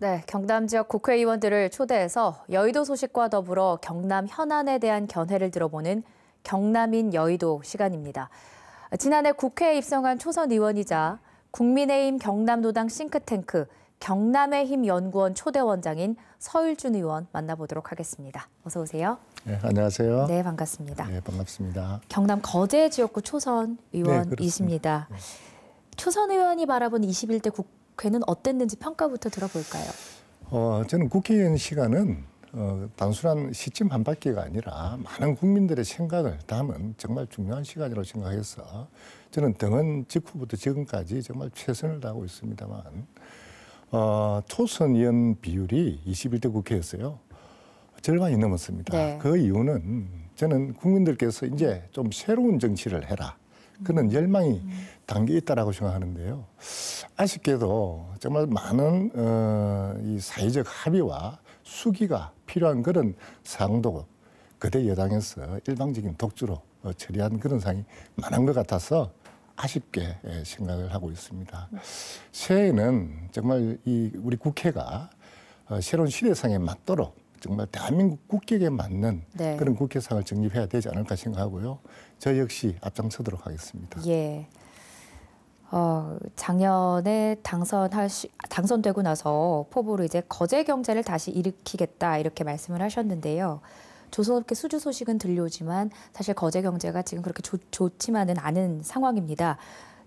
네, 경남 지역 국회의원들을 초대해서 여의도 소식과 더불어 경남 현안에 대한 견해를 들어보는 경남인 여의도 시간입니다. 지난해 국회에 입성한 초선 의원이자 국민의힘 경남노당 싱크탱크 경남의힘 연구원 초대원장인 서일준 의원 만나보도록 하겠습니다. 어서 오세요. 네, 안녕하세요. 네, 반갑습니다. 네, 반갑습니다. 경남 거제 지역구 초선 네, 의원이십니다. 네, 초선 의원이 바라본 21대 국회 국회는 어땠는지 평가부터 들어볼까요? 어, 저는 국회의원 시간은 어, 단순한 시침 한 바퀴가 아니라 많은 국민들의 생각을 담은 정말 중요한 시간이라고 생각해서 저는 등은 직후부터 지금까지 정말 최선을 다하고 있습니다만 어, 초선 의원 비율이 21대 국회였어요. 절반이 넘었습니다. 네. 그 이유는 저는 국민들께서 이제 좀 새로운 정치를 해라. 그런 열망이 담겨 있다라고 생각하는데요. 아쉽게도 정말 많은 어, 이 사회적 합의와 수기가 필요한 그런 상황도 그대 여당에서 일방적인 독주로 어, 처리한 그런 상이 많은 것 같아서 아쉽게 예, 생각을 하고 있습니다. 새해에는 정말 이 우리 국회가 어, 새로운 시대상에 맞도록 정말 대한민국 국격에 맞는 네. 그런 국회상을 정립해야 되지 않을까 생각하고요. 저 역시 앞장서도록 하겠습니다. 예. 어, 작년에 당선하시, 당선되고 나서 포부로 이제 거제 경제를 다시 일으키겠다 이렇게 말씀을 하셨는데요. 조선업계 수주 소식은 들려오지만 사실 거제 경제가 지금 그렇게 좋, 좋지만은 않은 상황입니다.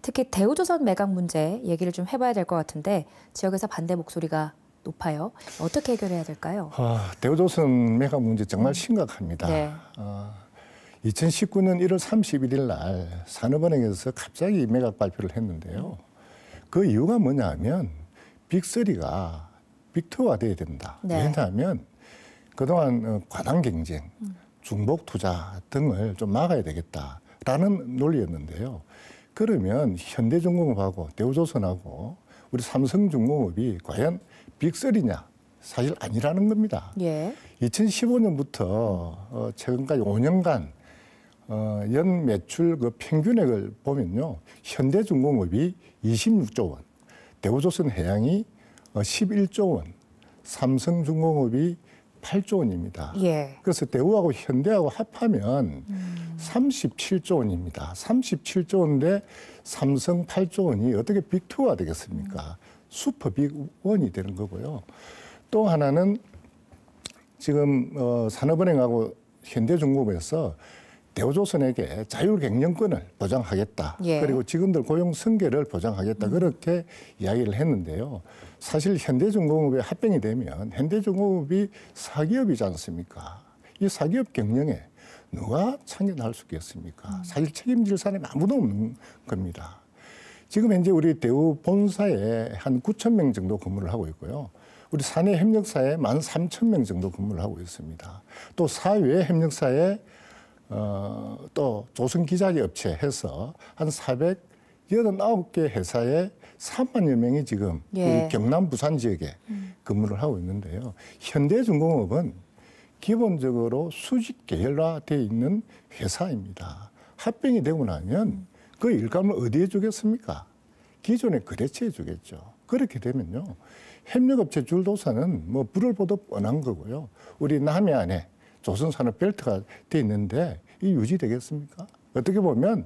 특히 대우조선 매각 문제 얘기를 좀 해봐야 될 것 같은데 지역에서 반대 목소리가 높아요. 어떻게 해결해야 될까요? 아, 대우조선 메가 문제 정말 음. 심각합니다. 네. 아, 2019년 1월 31일 날 산업은행에서 갑자기 매각 발표를 했는데요. 음. 그 이유가 뭐냐 하면 빅3가 빅2가 돼야 된다. 네. 왜냐하면 그동안 어, 과당 경쟁, 음. 중복 투자 등을 좀 막아야 되겠다라는 논리였는데요. 그러면 현대중공업하고 대우조선하고 우리 삼성중공업이 과연 빅이냐 사실 아니라는 겁니다. 예. 2015년부터 어, 최근까지 5년간 어, 연 매출 그 평균액을 보면요. 현대중공업이 26조 원, 대우조선해양이 11조 어, 원, 삼성중공업이 8조 원입니다. 예. 그래서 대우하고 현대하고 합하면 음. 37조 원입니다. 37조 원인데 삼성 8조 원이 어떻게 빅투가 되겠습니까? 음. 수퍼이 원이 되는 거고요. 또 하나는 지금 어, 산업은행하고 현대중공업에서 대우조선에게 자율갱년권을 보장하겠다. 예. 그리고 직원들 고용 승계를 보장하겠다. 음. 그렇게 이야기를 했는데요. 사실 현대중공업에 합병이 되면 현대중공업이 사기업이지 않습니까? 이 사기업 경영에 누가 참견할 수 있겠습니까? 음. 사실 책임질 사람이 아무도 없는 겁니다. 지금 현재 우리 대우 본사에 한 9천 명 정도 근무를 하고 있고요. 우리 사내 협력사에 만3천명 정도 근무를 하고 있습니다. 또 사외 협력사에 어, 또 조선 기자재 업체 해서 한 489개 회사에 3만여 명이 지금 예. 경남 부산 지역에 근무를 하고 있는데요. 현대중공업은 기본적으로 수직 계열화돼 있는 회사입니다. 합병이 되고 나면 음. 그 일감을 어디에 주겠습니까? 기존에 거래처에 주겠죠. 그렇게 되면요. 협력업체 줄도사는 뭐 불을 보듯 뻔한 거고요. 우리 남해안에 조선산업 벨트가 돼 있는데 이 유지되겠습니까? 어떻게 보면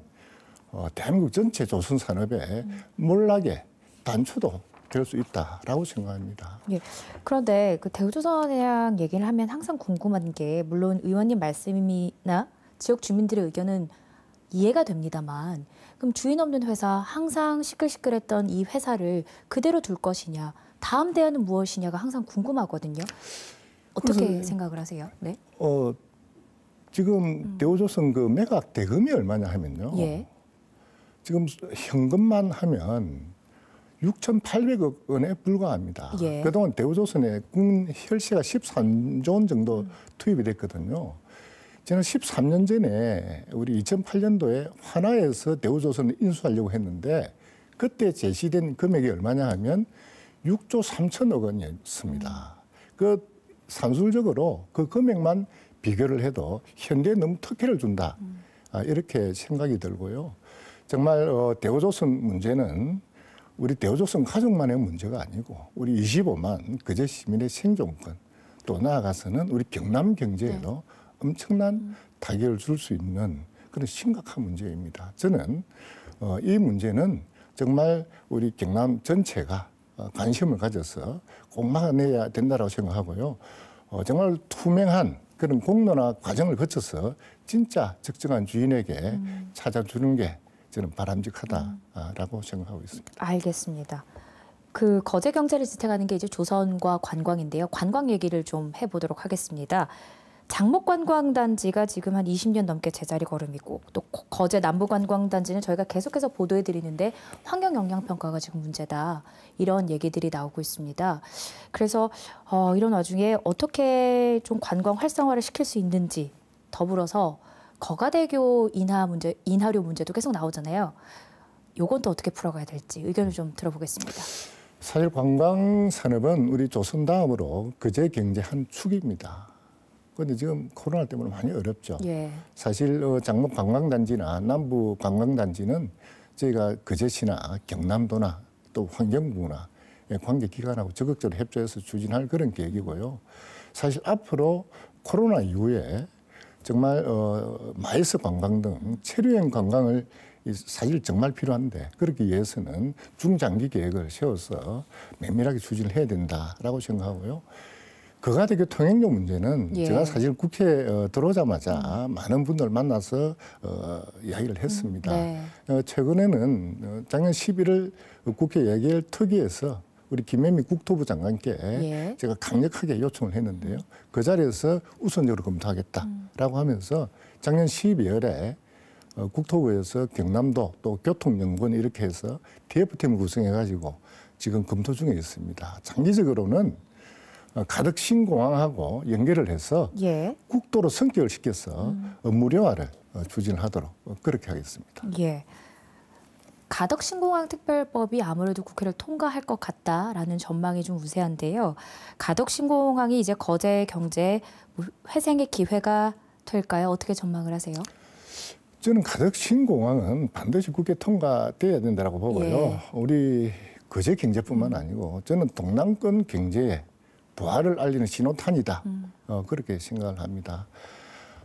어, 대한민국 전체 조선산업의 몰락의 단초도 될 수 있다라고 생각합니다. 예. 그런데 그 대우조선해양 얘기를 하면 항상 궁금한 게 물론 의원님 말씀이나 지역 주민들의 의견은 이해가 됩니다만 그럼 주인 없는 회사 항상 시끌시끌했던 이 회사를 그대로 둘 것이냐 다음 대안은 무엇이냐가 항상 궁금하거든요. 어떻게 생각을 하세요? 네. 어 지금 음. 대우조선 그 매각 대금이 얼마냐 하면요. 예. 지금 현금만 하면 6,800억 원에 불과합니다. 예. 그동안 대우조선에 국민 혈세가 13조 원 정도 음. 투입이 됐거든요. 저는 13년 전에 우리 2008년도에 하나에서 대우조선을 인수하려고 했는데 그때 제시된 금액이 얼마냐 하면 6조 3천억 원이었습니다. 그 산술적으로 그 금액만 비교를 해도 현대에 너무 특혜를 준다. 아, 이렇게 생각이 들고요. 정말 어, 대우조선 문제는 우리 대우조선 가족만의 문제가 아니고 우리 25만 그제 시민의 생존권 또 나아가서는 우리 경남 경제에도 네. 엄청난 음. 타격을 줄 수 있는 그런 심각한 문제입니다. 저는 어, 이 문제는 정말 우리 경남 전체가 어, 관심을 가져서 꼭 막아내야 된다고 생각하고요. 어, 정말 투명한 그런 공론화 과정을 거쳐서 진짜 적정한 주인에게 음. 찾아주는 게 저는 바람직하다라고 음. 생각하고 있습니다. 알겠습니다. 그 거제 경제를 지탱하는 게 이제 조선과 관광인데요. 관광 얘기를 좀 해보도록 하겠습니다. 장목관광단지가 지금 한 20년 넘게 제자리 걸음이고 또 거제 남부관광단지는 저희가 계속해서 보도해 드리는데 환경 영향 평가가 지금 문제다 이런 얘기들이 나오고 있습니다. 그래서 어, 이런 와중에 어떻게 좀 관광 활성화를 시킬 수 있는지 더불어서 거가대교 인하 문제 인하료 문제도 계속 나오잖아요. 요건 또 어떻게 풀어가야 될지 의견을 좀 들어보겠습니다. 사실 관광 산업은 우리 조선 다음으로 그제 경제 한 축입니다. 그런데 지금 코로나 때문에 많이 어렵죠. 예. 사실 어, 장목 관광단지나 남부 관광단지는 저희가 거제시나 경남도나 또 환경부나 예, 관계기관하고 적극적으로 협조해서 추진할 그런 계획이고요. 사실 앞으로 코로나 이후에 정말 어, 마이스 관광 등 체류형 관광을 사실 정말 필요한데 그렇게 위해서는 중장기 계획을 세워서 면밀하게 추진을 해야 된다라고 생각하고요. 거가대교 그 통행료 문제는 예. 제가 사실 국회 어, 들어오자마자 음. 많은 분들 만나서 어, 이야기를 했습니다. 음, 네. 어, 최근에는 어, 작년 11월 국회 예결 특위에서 우리 김혜미 국토부 장관께 예. 제가 강력하게 요청을 했는데요. 그 자리에서 우선적으로 검토하겠다라고 음. 하면서 작년 12월에 어, 국토부에서 경남도 또 교통연구원 이렇게 해서 TF팀을 구성해가지고 지금 검토 중에 있습니다. 장기적으로는 어, 가덕 신공항하고 연결을 해서 예. 국도로 성격을 시켜서 음. 업 무료화를 어, 추진하도록 어, 그렇게 하겠습니다. 예. 가덕 신공항 특별법이 아무래도 국회를 통과할 것 같다라는 전망이 좀 우세한데요. 가덕 신공항이 이제 거제 경제 뭐 회생의 기회가 될까요? 어떻게 전망을 하세요? 저는 가덕 신공항은 반드시 국회 통과돼야 된다고 보고요. 예. 우리 거제 경제뿐만 음. 아니고 저는 동남권 경제에 부활을 알리는 신호탄이다. 음. 어, 그렇게 생각을 합니다.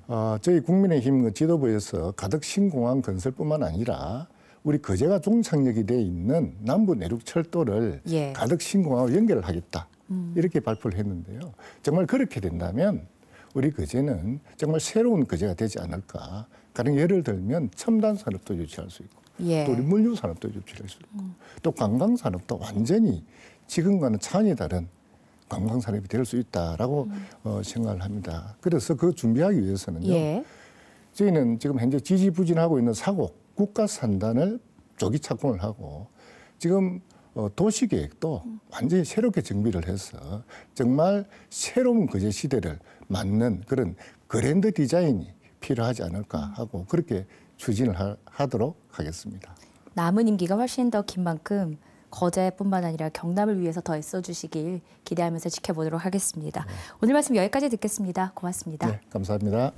어, 저희 국민의힘 그 지도부에서 가덕 신공항 건설뿐만 아니라 우리 거제가 종착역이 돼 있는 남부 내륙 철도를 예. 가덕 신공항으로 연결을 하겠다. 음. 이렇게 발표를 했는데요. 정말 그렇게 된다면 우리 거제는 정말 새로운 거제가 되지 않을까. 가령 예를 들면 첨단 산업도 유치할 수 있고 예. 또 우리 물류 산업도 유치할 수 있고 음. 또 관광 산업도 완전히 지금과는 차원이 다른 관광 산업이 될 수 있다라고 음. 어, 생각을 합니다. 그래서 그 준비하기 위해서는요. 예. 저희는 지금 현재 지지부진하고 있는 사곡 국가 산단을 조기 착공을 하고 지금 어, 도시 계획도 음. 완전히 새롭게 정비를 해서 정말 새로운 거제 시대를 맞는 그런 그랜드 디자인이 필요하지 않을까 음. 하고 그렇게 추진을 하, 하도록 하겠습니다. 남은 임기가 훨씬 더 긴 만큼 거제뿐만 아니라 경남을 위해서 더 애써주시길 기대하면서 지켜보도록 하겠습니다. 네. 오늘 말씀 여기까지 듣겠습니다. 고맙습니다. 네, 감사합니다.